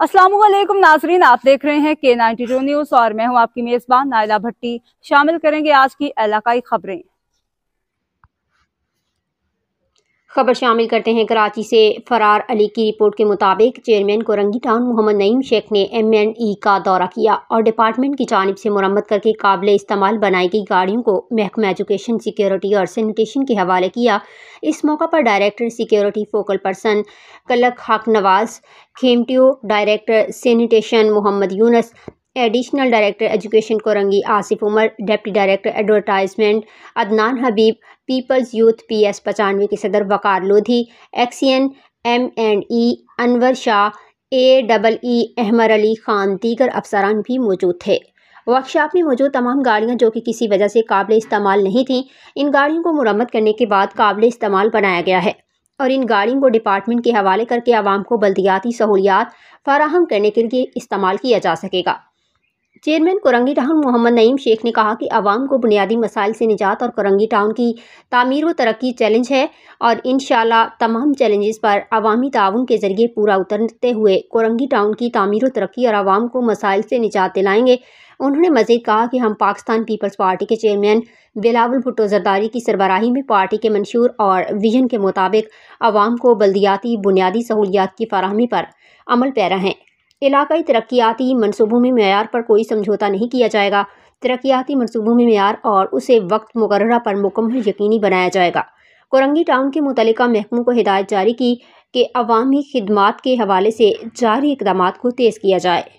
असलम नाजरीन आप देख रहे हैं के नाइनटी न्यूज और मैं हूं आपकी मेजबान नायला भट्टी शामिल करेंगे आज की इलाकाई खबरें खबर शामिल करते हैं कराची से फरार अली की रिपोर्ट के मुताबिक चेयरमैन कोरंगी टाउन मोहम्मद नईम शेख ने एम एन ई का दौरा किया और डिपार्टमेंट की जानब से मुरम्मत करके काबिल इस्तेमाल बनाई गई गाड़ियों को महकमा एजुकेशन सिक्योरिटी और सैनिटेशन के हवाले किया इस मौका पर डायरेक्टर सिक्योरिटी फोकल पर्सन कलक हक नवाज खेमटियो director sanitation Mohammad Younus additional director education Korangi Asif Umar deputy director advertisement Adnan Habib Peoples Youth P S पचानवे के सदर Waqar Lodhi XEN M and E Anwar Shah A double E Ahmar Ali Khan दीगर अफसरान भी मौजूद थे वर्कशॉप में मौजूद तमाम गाड़ियाँ जो कि किसी वजह से काबिल इस्तेमाल नहीं थीं इन गाड़ियों को मुरम्मत करने के बाद काबिल इस्तेमाल बनाया गया है और इन गाड़ियों को डिपार्टमेंट के हवाले करके आवाम को बल्दियाती सहूलियात फराहम करने के लिए इस्तेमाल किया जा सकेगा चेयरमैन कोरंगी टाउन मोहम्मद नईम शेख ने कहा कि आवाम को बुनियादी मसाइल से निजात और कोरंगी टाउन की तमीर व तरक्की चैलेंज है और इन तमाम चैलेंजेस पर अवामी ताउन के जरिए पूरा उतरते हुए कोरंगी टाउन की तमीर व तरक्की और आवाम को मसाइल से निजात दिलाएंगे उन्होंने मजीद कहा कि हम पाकिस्तान पीपल्स पार्टी के चेयरमैन बिलावल भुट्टो जरदारी की सरबराही में पार्टी के मंशूर और विजन के मुताबिक आवाम को बल्दियाती बुनियादी सहूलियात की फरहमी पर अमल पैरा हैं इलाकई तरक्याती मनसूबों में मैार पर कोई समझौता नहीं किया जाएगा तरक्याती मनसूबों में मैार और उसे वक्त मुकर पर मुकम्मल यकीनी बनाया जाएगा कोरंगी टाउन के मुतल महकमों को हिदायत जारी की कि अवामी खदमात के हवाले से जारी इकदाम को तेज़ किया जाए